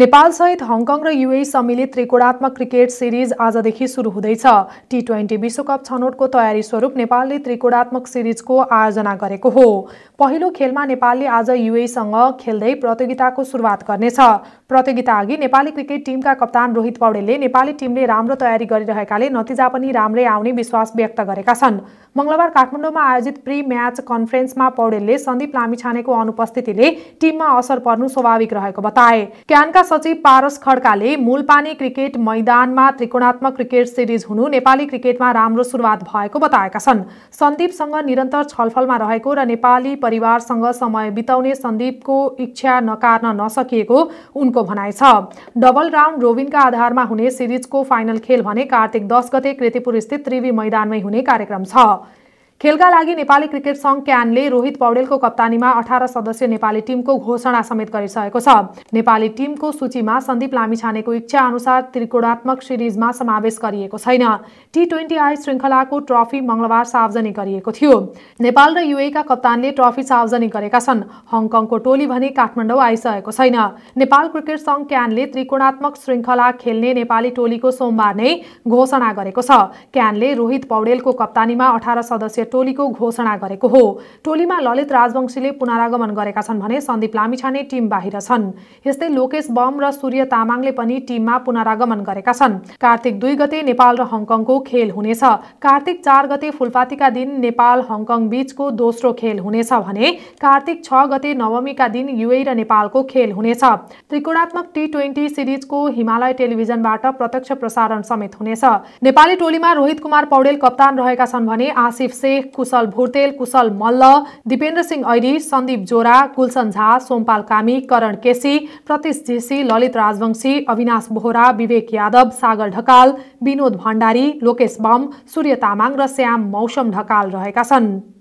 नेपालसहित Hong Kong र युए सम्मिलित त्रिकोणात्मक cricket series आजदेखि सुरु हुँदैछ टी ट्वेन्टी विश्वकप छनौटको तयारी स्वरूप नेपालले त्रिकोणात्मक सिरिजको आयोजना गरेको हो पहिलो खेलमा नेपालले आज युएसँग खेल्दै प्रतियोगिताको सुरुवात गर्नेछ प्रतियोगिता अघि नेपाली क्रिकेट टिमका कप्तान रोहित पौडेलले नेपाली टिमले राम्रो तयारी गरिरहेकाले नतिजा पनि राम्रै आउने विश्वास व्यक्त गरेका छन् मङ्गलबार काठमाडौँमा आयोजित प्री म्याच कन्फरेन्समा पौडेलले सन्दीप लामिछानेको अनुपस्थितिले टिममा असर पर्नु स्वाभाविक रहेको बताए क्यानका क्रिकेटका सचिव पारस खड्काले मूलपानी क्रिकेट मैदानमा त्रिकोणात्मक क्रिकेट सिरिज हुनु नेपाली क्रिकेटमा राम्रो सुरुवात भएको बताएका छन् सन्दीपसँग निरन्तर छलफलमा रहेको र नेपाली परिवारसँग समय बिताउने सन्दीपको इच्छा नकार्न नसकिएको उनको भनाइ छ डबल राउन्ड रोबिनका आधारमा हुने सिरिजको फाइनल खेल भने कार्तिक दस गते कृतिपुर स्थित त्रिवी मैदानमै हुने कार्यक्रम छ खेलका लागि नेपाली क्रिकेट सङ्घ क्यानले रोहित पौडेलको कप्तानीमा अठार सदस्य नेपाली टिमको घोषणा समेत गरिसकेको छ नेपाली टिमको सूचीमा सन्दीप लामिछानेको इच्छा अनुसार त्रिकोणात्मक सिरिजमा समावेश गरिएको छैन टी ट्वेन्टी आई श्रृङ्खलाको ट्रफी मङ्गलबार सार्वजनिक गरिएको थियो नेपाल र का कप्तानले ट्रफी सार्वजनिक गरेका छन् हङकङको टोली भने काठमाडौँ आइसकेको छैन नेपाल क्रिकेट सङ्घ क्यानले त्रिकोणात्मक श्रृङ्खला खेल्ने नेपाली टोलीको सोमबार नै घोषणा गरेको छ क्यानले रोहित पौडेलको कप्तानीमा अठार सदस्य टोलीको घोषणा गरेको हो टोलीमा ललित राजवंशीले पुनरागमन गरेका छन् भने सन्दीप लामिछाने टिम बाहिर छन् यस्तै लोकेश बम र सूर्य तामाङले पनि टिममा पुनरागमन गरेका छन् कार्तिक दुई गते नेपाल र हङकङको खेल हुनेछ कार्तिक चार गते फुलपातीका दिन नेपाल हङकङ बीचको दोस्रो खेल हुनेछ भने कार्तिक छ गते नवमीका दिन युए र नेपालको खेल हुनेछ त्रिकोणात्मक टी ट्वेन्टी सिरिजको हिमालय टेलिभिजनबाट प्रत्यक्ष प्रसारण समेत हुनेछ नेपाली टोलीमा रोहित कुमार पौडेल कप्तान रहेका छन् भने आसिफ से कुशल भुर्तेल कुशल मल्ल दिपेन्द्र सिंह ऐरी सन्दीप जोरा कुलसन झा सोमपाल कामी करण केसी प्रतीश जेसी ललित राजवंशी अविनाश बोहरा विवेक यादव सागर ढकाल विनोद भण्डारी लोकेश बम सूर्य तामाङ र श्याम मौसम ढकाल रहेका छन्